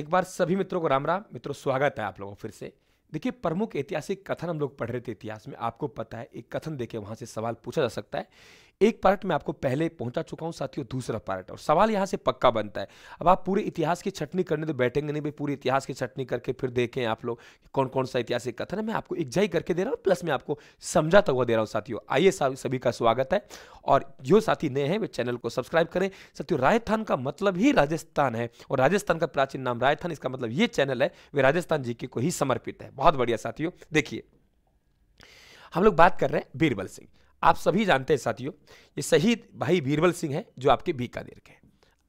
एक बार सभी मित्रों को राम राम मित्रों स्वागत है आप लोगों फिर से देखिए प्रमुख ऐतिहासिक कथन हम लोग पढ़ रहे थे इतिहास में आपको पता है एक कथन देखे वहां से सवाल पूछा जा सकता है एक पार्ट मैं आपको पहले पहुंचा चुका हूं साथियों दूसरा पार्ट और सवाल यहां से पक्का बनता है अब आप पूरे इतिहास की छटनी करने तो बैठेंगे नहीं भाई पूरे इतिहास की छटनी करके फिर देखें आप लोग कौन कौन सा ऐतिहासिक कथन है मैं आपको एग्जाई करके दे रहा हूँ प्लस मैं आपको समझाता हुआ दे रहा हूँ साथियों आइए सभी का स्वागत है और जो साथी नए हैं वे चैनल को सब्सक्राइब करें साथियों राजस्थान का मतलब ही राजस्थान है और राजस्थान का प्राचीन नाम राजस्थान इसका मतलब ये चैनल है वे राजस्थान जी को ही समर्पित है बहुत बढ़िया साथियों देखिए हम लोग बात कर रहे हैं बीरबल सिंह आप सभी जानते हैं साथियों ये शहीद भाई बीरबल सिंह हैं जो आपके बीकानेर के हैं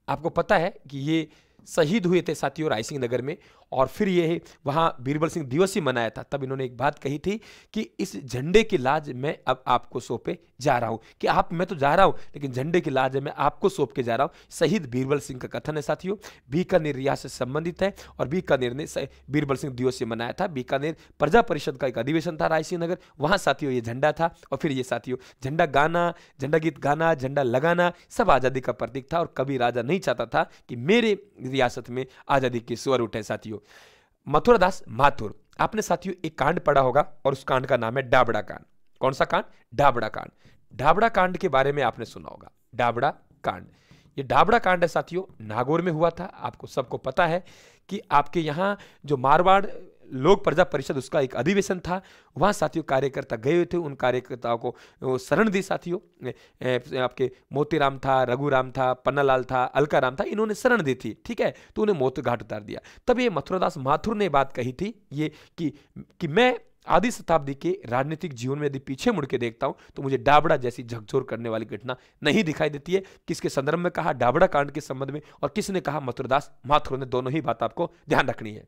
आपको पता है कि ये शहीद हुए थे साथियों रायसिंह नगर में और फिर ये वहाँ बीरबल सिंह दिवस ही मनाया था तब इन्होंने एक बात कही थी कि इस झंडे की लाज मैं अब आपको सौंपे जा रहा हूँ कि आप मैं तो जा रहा हूँ लेकिन झंडे की लाज मैं आपको सौंप के जा रहा हूँ शहीद बीरबल सिंह का कथन है साथियों बीकानेर रिया से संबंधित है और बीकानेर ने बीरबल सिंह दिवस ही मनाया था बीकानेर प्रजा परिषद का एक अधिवेशन था रायसिंह नगर वहाँ साथियों ये झंडा था और फिर ये साथियों झंडा गाना झंडा गीत गाना झंडा लगाना सब आज़ादी का प्रतीक था और कभी राजा नहीं चाहता था कि मेरे रियासत में आज़ादी के स्वर उठे साथियों मथुरादास माथुर आपने साथियों एक कांड पढ़ा होगा और उस कांड का नाम है डाबड़ा कांड कौन सा कांड डाबड़ा कांड डाबड़ा कांड के बारे में आपने सुना होगा डाबड़ा कांड ये डाबड़ा कांड है साथियों नागौर में हुआ था आपको सबको पता है कि आपके यहाँ जो मारवाड़ लोक प्रजा परिषद उसका एक अधिवेशन था वहाँ साथियों कार्यकर्ता गए हुए थे उन कार्यकर्ताओं को शरण दी साथियों आपके मोतीराम था रघुराम था पन्नालाल था अलकाराम था इन्होंने शरण दी थी ठीक है तो उन्हें मौत घाट उतार दिया तब ये मथुरादास माथुर ने बात कही थी ये कि कि मैं आदि शताब्दी के राजनीतिक जीवन में यदि पीछे मुड़ के देखता हूं तो मुझे डाबड़ा जैसी झकझोर करने वाली घटना नहीं दिखाई देती है किसके संदर्भ में कहा डाबड़ा कांड के संबंध में और किसने कहा मथुरदास माथुर ने दोनों ही बात आपको ध्यान रखनी है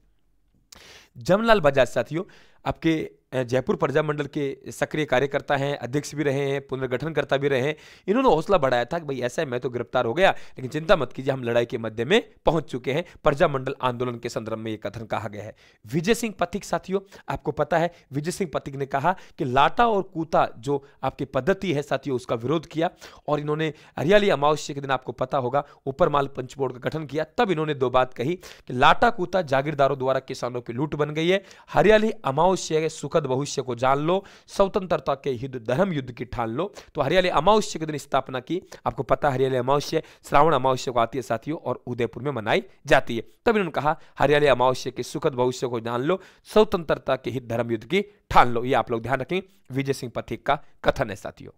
जमलाल बजाज साथियों आपके जयपुर प्रजा मंडल के सक्रिय कार्यकर्ता हैं अध्यक्ष भी रहे हैं पुनर्गठन करता भी रहे हैं इन्होंने हौसला बढ़ाया था कि भाई ऐसा है मैं तो गिरफ्तार हो गया लेकिन चिंता मत कीजिए हम लड़ाई के मध्य में पहुंच चुके हैं प्रजा मंडल आंदोलन के संदर्भ में ये कथन कहा गया है विजय सिंह पथिक साथियों आपको पता है विजय सिंह पथिक ने कहा कि लाटा और कूता जो आपकी पद्धति है साथियों उसका विरोध किया और इन्होंने हरियाली अमावस्या के दिन आपको पता होगा ऊपरमाल पंच बोर्ड का गठन किया तब इन्होंने दो बात कही कि लाटा कूता जागीरदारों द्वारा किसानों की लूट बन गई है हरियाली अमावस्या के सुखद भविष्य को जान लो स्वतंत्रता के युद्ध धर्म युद्ध की ठान लो तो हरियाली अमावस्या के दिन स्थापना की आपको पता हरियाली अमावस्या श्रावण अमावस्या को आती है साथियों और उदयपुर में मनाई जाती है तब इन्होंने कहा हरियाली अमावस्या के सुखद भविष्य को जान लो स्वतंत्रता के हित धर्म युद्ध की ठान लो ये आप लोग ध्यान रखें विजय सिंह पथिक का कथन है साथियों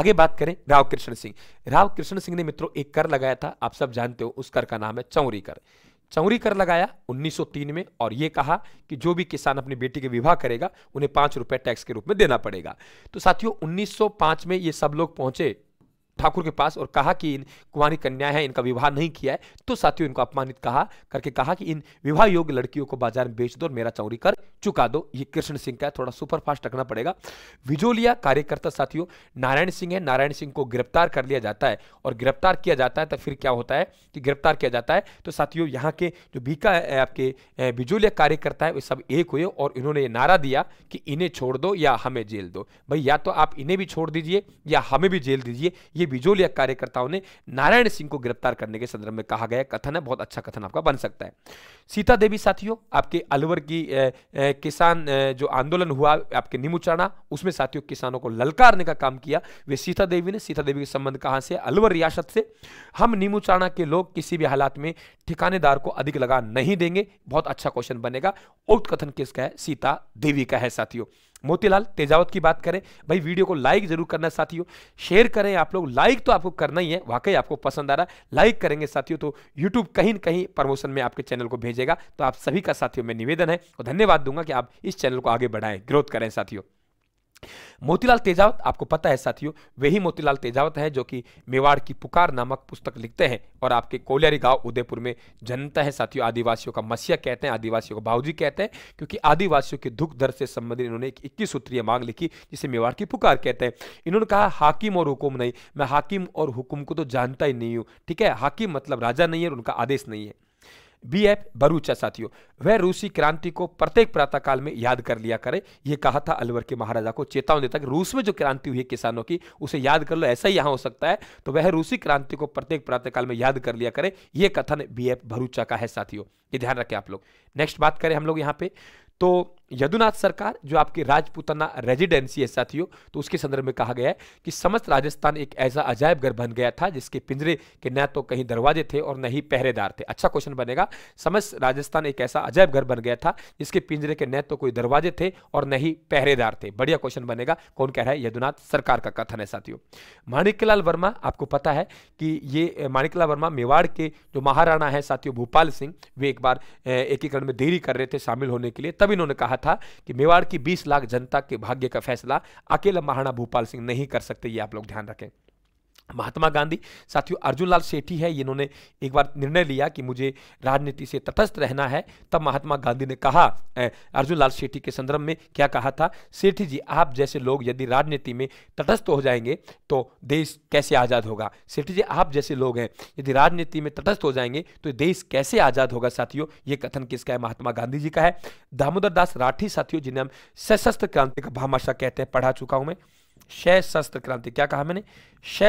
आगे बात करें राव कृष्ण सिंह राव कृष्ण सिंह ने मित्रों एक कर लगाया था आप सब जानते हो उस कर का नाम है चौरी कर चौरी कर लगाया 1903 में और ये कहा कि जो भी किसान अपनी बेटी के विवाह करेगा उन्हें पांच रुपये टैक्स के रूप में देना पड़ेगा तो साथियों 1905 में ये सब लोग पहुंचे ठाकुर के पास और कहा कि इन कुमारी कन्या है इनका विवाह नहीं किया है तो साथियों इनको अपमानित कहा करके कहा कि इन विवाह योग्य लड़कियों को बाजार में बेच दो और मेरा चौरी कर चुका दो ये कृष्ण सिंह का है थोड़ा सुपर फास्ट रखना पड़ेगा विजोलिया कार्यकर्ता साथियों नारायण सिंह है नारायण सिंह को गिरफ्तार कर लिया जाता है और गिरफ्तार किया जाता है तो फिर क्या होता है कि गिरफ्तार किया जाता है तो साथियों यहाँ के जो बीका है आपके बिजोलिया कार्यकर्ता है वे सब एक हुए और इन्होंने ये नारा दिया कि इन्हें छोड़ दो या हमें जेल दो भाई या तो आप इन्हें भी छोड़ दीजिए या हमें भी जेल दीजिए ये बिजोलिया कार्यकर्ताओं ने नारायण सिंह को गिरफ्तार करने के संदर्भ में कहा गया कथन है बहुत अच्छा कथन आपका बन सकता है सीता देवी साथियों आपके अलवर की किसान जो आंदोलन हुआ आपके निमुचाना उसमें साथियों किसानों को ललकारने का काम किया वे सीता देवी ने सीता देवी के संबंध कहाँ से अलवर रियासत से हम निमुचाना के लोग किसी भी हालात में ठिकानेदार को अधिक लगा नहीं देंगे बहुत अच्छा क्वेश्चन बनेगा उत्कथन किसका है सीता देवी का है साथियों मोतीलाल तेजावत की बात करें भाई वीडियो को लाइक जरूर करना साथियों शेयर करें आप लोग लाइक तो आपको करना ही है वाकई आपको पसंद आ रहा है लाइक करेंगे साथियों तो यूट्यूब कहीं ना कहीं प्रमोशन में आपके चैनल को भेजेगा तो आप सभी का साथियों में निवेदन है और धन्यवाद दूंगा कि आप इस चैनल को आगे बढ़ाएं ग्रोथ करें साथियों मोतीलाल तेजावत आपको पता है साथियों वही मोतीलाल तेजावत है जो कि मेवाड़ की पुकार नामक पुस्तक लिखते हैं और आपके कोलियारी गांव उदयपुर में जनता है साथियों आदिवासियों का मसिया कहते हैं आदिवासियों को बाबूजी कहते हैं क्योंकि आदिवासियों के दुख दर्द से संबंधित इन्होंने एक इक्कीस सूत्रीय मांग लिखी जिसे मेवाड़ की पुकार कहते हैं इन्होंने कहा हाकिम और हुकुम नहीं मैं हाकिम और हुकुम को तो जानता ही नहीं हूँ ठीक है हाकिम मतलब राजा नहीं है और उनका आदेश नहीं है बी एफ बरूचा साथियों वह रूसी क्रांति को प्रत्येक प्रातःकाल में याद कर लिया करे यह कहा था अलवर के महाराजा को चेतावनी देता कि रूस में जो क्रांति हुई किसानों की उसे याद कर लो ऐसा ही यहां हो सकता है तो वह रूसी क्रांति को प्रत्येक प्रातःकाल में याद कर लिया करे यह कथन बी एफ भरूचा का है साथियों ये ध्यान रखें आप लोग नेक्स्ट बात करें हम लोग यहां पे तो यदुनाथ सरकार जो आपकी राजपूताना रेजिडेंसी है साथियों तो उसके संदर्भ में कहा गया है कि समस्त राजस्थान एक ऐसा अजायब घर बन गया था जिसके पिंजरे के न तो कहीं दरवाजे थे और न ही पहरेदार थे अच्छा क्वेश्चन बनेगा समस्त राजस्थान एक ऐसा अजायब घर बन गया था जिसके पिंजरे के न तो कोई दरवाजे थे और न ही पहरेदार थे बढ़िया क्वेश्चन बनेगा कौन कह रहा है यदुनाथ सरकार का कथन है साथियों माणिकलाल वर्मा आपको पता है कि ये माणिकलाल वर्मा मेवाड़ के जो महाराणा है साथियों भोपाल सिंह वे एक बार एकीकरण में देरी कर रहे थे शामिल होने के लिए तब इन्होंने कहा था कि मेवाड़ की 20 लाख जनता के भाग्य का फैसला अकेला महाराणा भूपाल सिंह नहीं कर सकते ये आप लोग ध्यान रखें महात्मा गांधी साथियों अर्जुन लाल सेठी है इन्होंने एक बार निर्णय लिया कि मुझे राजनीति से तटस्थ रहना है तब महात्मा गांधी ने कहा अर्जुन लाल सेठी के संदर्भ में क्या कहा था सेठी जी आप जैसे लोग यदि राजनीति में तटस्थ हो जाएंगे तो देश कैसे आज़ाद होगा सेठी जी आप जैसे लोग हैं यदि राजनीति में तटस्थ हो जाएंगे तो देश कैसे आज़ाद होगा साथियों ये कथन किसका है महात्मा गांधी जी का है दामोदर दास राठी साथियों जिन्हें हम सशस्त्र क्रांति का भामाशा कहते हैं पढ़ा चुका हूँ मैं शस्त्र क्रांति क्या कहा मैंने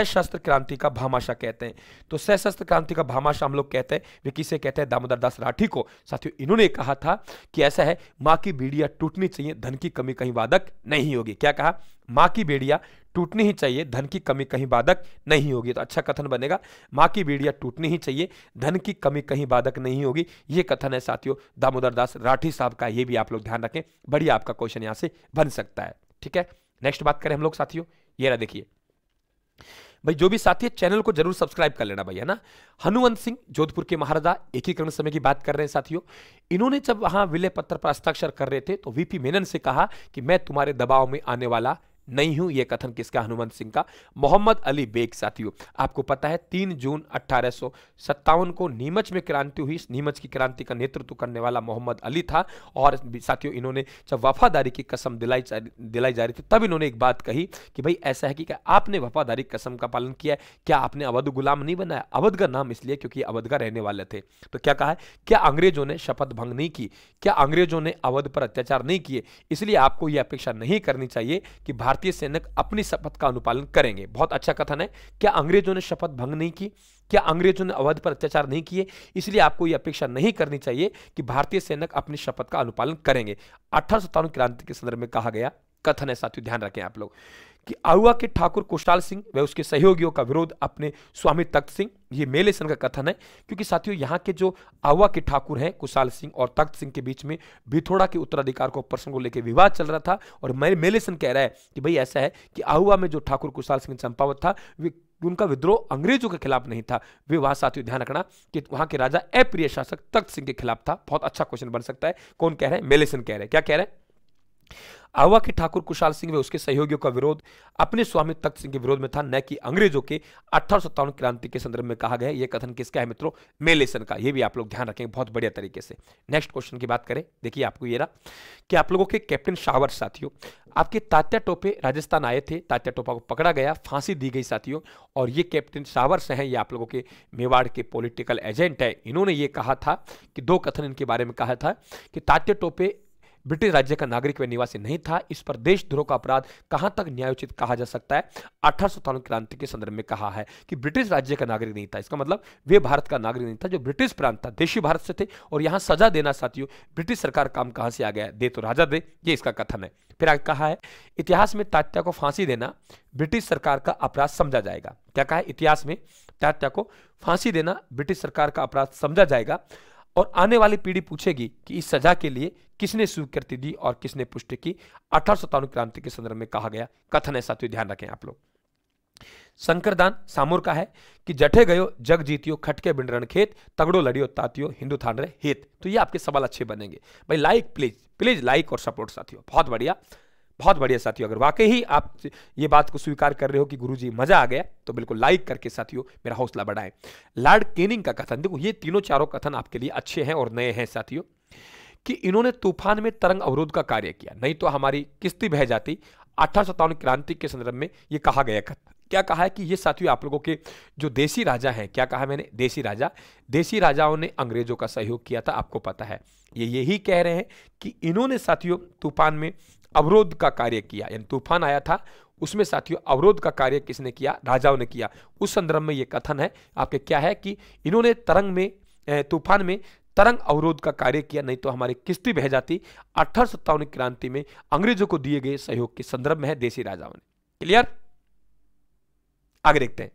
शस्त्र क्रांति का भामाशा कहते हैं तो सशस्त्र क्रांति का भामाशा हम लोग कहते हैं वे किसे कहते हैं दामोदर दास राठी को साथियों इन्होंने कहा था कि ऐसा है मां की बेड़िया टूटनी चाहिए धन की कमी कहीं वादक नहीं होगी क्या कहा मां की बेड़िया टूटनी ही चाहिए धन की कमी कहीं बाधक नहीं होगी तो अच्छा कथन बनेगा मां की बेड़िया टूटनी ही चाहिए धन की कमी कहीं बाधक नहीं होगी ये कथन है साथियों दामोदर दास राठी साहब का ये भी आप लोग ध्यान रखें बढ़िया आपका क्वेश्चन यहां से बन सकता है ठीक है नेक्स्ट बात करें हम लोग साथियों ये ना देखिए भाई जो भी साथी है चैनल को जरूर सब्सक्राइब कर लेना भाई है ना हनुमंत सिंह जोधपुर के महाराजा एकीकरण समय की बात कर रहे हैं साथियों इन्होंने जब वहां विलय पत्र पर हस्ताक्षर कर रहे थे तो वीपी मेनन से कहा कि मैं तुम्हारे दबाव में आने वाला नहीं हूं यह कथन किसका हनुमंत सिंह का मोहम्मद अली बेग साथियों आपको पता है तीन जून अट्ठारह को नीमच में क्रांति हुई इस नीमच की क्रांति का नेतृत्व करने वाला मोहम्मद अली था और साथियों इन्होंने जब वफादारी की कसम दिलाई दिलाई जा रही थी तब इन्होंने एक बात कही कि भाई ऐसा है कि क्या आपने वफादारी कसम का पालन किया है क्या आपने अवध गुलाम नहीं बनाया अवध का नाम इसलिए क्योंकि अवध का रहने वाले थे तो क्या कहा है क्या अंग्रेजों ने शपथ भंग नहीं की क्या अंग्रेजों ने अवध पर अत्याचार नहीं किए इसलिए आपको यह अपेक्षा नहीं करनी चाहिए कि भारत भारतीय सैनिक अपनी शपथ का अनुपालन करेंगे बहुत अच्छा कथन है क्या अंग्रेजों ने शपथ भंग नहीं की क्या अंग्रेजों ने अवध पर अत्याचार नहीं किए इसलिए आपको यह अपेक्षा नहीं करनी चाहिए कि भारतीय सैनिक अपनी शपथ का अनुपालन करेंगे अठारह क्रांति के संदर्भ में कहा गया कथन है साथियों ध्यान रखें आप लोग कि आउआ के ठाकुर कुशाल सिंह व उसके सहयोगियों का विरोध अपने स्वामी तख्त सिंह ये मेलेसन का कथन है क्योंकि साथियों यहाँ के जो आवा के ठाकुर हैं कुशाल सिंह और तख्त सिंह के बीच में भिथोड़ा के उत्तराधिकार को प्रश्न को लेकर विवाद चल रहा था और मेलेसन कह रहा है कि भाई ऐसा है कि आहुआ में जो ठाकुर कुशाल सिंह चंपावत था वे उनका विद्रोह अंग्रेजों के खिलाफ नहीं था वे वहां साथियों ध्यान रखना कि वहां के राजा अप्रिय शासक तख्त सिंह के खिलाफ था बहुत अच्छा क्वेश्चन बन सकता है कौन कह रहे हैं मेलेसन कह रहे हैं क्या कह रहे हैं आवा के ठाकुर कुशाल सिंह व उसके सहयोगियों का विरोध अपने स्वामी तख्त सिंह के विरोध में था न कि अंग्रेजों के अठारह क्रांति के संदर्भ में कहा गया यह कथन किसका है मित्रों मेलेसन का यह भी आप लोग ध्यान रखेंगे बहुत बढ़िया तरीके से नेक्स्ट क्वेश्चन की बात करें देखिए आपको ये रहा कि आप लोगों के कैप्टन शावर साथियों आपके तात्या टोपे राजस्थान आए थे तात्या टोपा को पकड़ा गया फांसी दी गई साथियों और ये कैप्टन सावर्स हैं ये आप लोगों के मेवाड़ के पॉलिटिकल एजेंट हैं इन्होंने ये कहा था कि दो कथन इनके बारे में कहा था कि तात्या टोपे ब्रिटिश राज्य का नागरिक व निवासी नहीं था इस पर देशद्रोह का अपराध कहां तक न्यायोचित कहा जा सकता है अठारह क्रांति के संदर्भ में कहा है कि ब्रिटिश राज्य का नागरिक नहीं था इसका मतलब वे भारत का नागरिक नहीं था जो ब्रिटिश प्रांत था देशी भारत से थे और यहां सजा देना साथियों ब्रिटिश सरकार काम कहां से आ गया दे तो राजा दे ये इसका कथन है फिर आगे कहा है इतिहास में तात्या को फांसी देना ब्रिटिश सरकार का अपराध समझा जाएगा क्या कहा है इतिहास में तात्या को फांसी देना ब्रिटिश सरकार का अपराध समझा जाएगा और आने वाली पीढ़ी पूछेगी कि इस सजा के लिए किसने स्वीकृति दी और किसने पुष्टि की अठारह क्रांति के संदर्भ में कहा गया कथन है साथियों ध्यान रखें आप लोग शंकरदान सामूर का है कि जठे गयो जग जीतियो खटके बिंडरण खेत तगड़ो लड़ियो तातियो हिंदू थान रहे हेत तो ये आपके सवाल अच्छे बनेंगे भाई लाइक प्लीज प्लीज लाइक और सपोर्ट साथियों बहुत बढ़िया बहुत बढ़िया साथियों अगर वाकई ही आप ये बात को स्वीकार कर रहे हो कि गुरुजी मजा आ गया तो बिल्कुल लाइक करके साथियों मेरा हौसला बढ़ाएं लॉर्ड केनिंग का कथन देखो ये तीनों चारों कथन आपके लिए अच्छे हैं और नए हैं साथियों कि इन्होंने तूफान में तरंग अवरोध का कार्य किया नहीं तो हमारी किस्ती बह जाती अठारह क्रांति के संदर्भ में ये कहा गया कथन क्या कहा है कि ये साथियों आप लोगों के जो देसी राजा हैं क्या कहा मैंने देसी राजा देसी राजाओं ने अंग्रेजों का सहयोग किया था आपको पता है ये यही कह रहे हैं कि इन्होंने साथियों तूफान में अवरोध का कार्य किया यानी तूफान आया था उसमें साथियों अवरोध का कार्य किसने किया राजाओं ने किया उस संदर्भ में यह कथन है आपके क्या है कि इन्होंने तरंग में तूफान में तरंग अवरोध का कार्य किया नहीं तो हमारी किस्ती बह जाती अठारह क्रांति में अंग्रेजों को दिए गए सहयोग के संदर्भ में है देशी राजाओं ने क्लियर आगे देखते हैं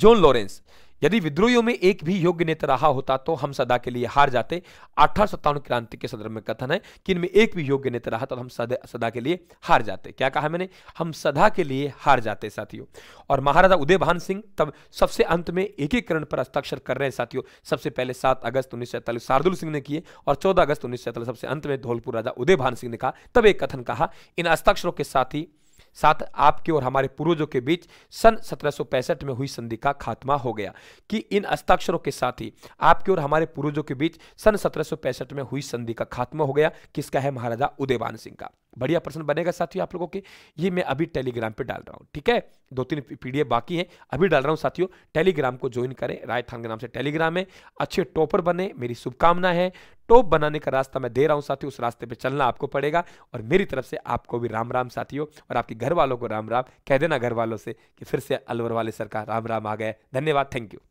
जॉन लॉरेंस यदि विद्रोहियों में एक भी योग्य नेता रहा होता तो हम सदा के लिए हार जाते अठारह क्रांति के संदर्भ में कथन है कि इनमें एक भी योग्य नेता रहा तो हम सदा के लिए हार जाते क्या कहा मैंने हम सदा के लिए हार जाते साथियों और महाराजा उदय भान सिंह तब सबसे अंत में एकीकरण पर हस्ताक्षर कर रहे हैं साथियों सबसे पहले सात अगस्त उन्नीस शार्दुल सिंह ने किए और चौदह अगस्त उन्नीस सबसे अंत में धौलपुर राजा उदय भान सिंह ने कहा तब एक कथन कहा इन हस्ताक्षरों के साथ ही साथ आपके और हमारे पूर्वजों के बीच सन सत्रह में हुई संधि का खात्मा हो गया कि इन हस्ताक्षरों के साथ ही आपके और हमारे पूर्वजों के बीच सन सत्रह में हुई संधि का खात्मा हो गया किसका है महाराजा उदयवान सिंह का बढ़िया पर्सन बनेगा साथियों आप लोगों के ये मैं अभी टेलीग्राम पे डाल रहा हूँ ठीक है दो तीन पीडीएफ बाकी है अभी डाल रहा हूँ साथियों टेलीग्राम को ज्वाइन करें रायथान के नाम से टेलीग्राम है अच्छे टॉपर बने मेरी शुभकामना है टॉप बनाने का रास्ता मैं दे रहा हूँ साथियों उस रास्ते पर चलना आपको पड़ेगा और मेरी तरफ से आपको भी राम राम साथियों और आपके घर वालों को राम राम कह देना घर वालों से कि फिर से अलवर वाले सर का राम राम आ गया धन्यवाद थैंक यू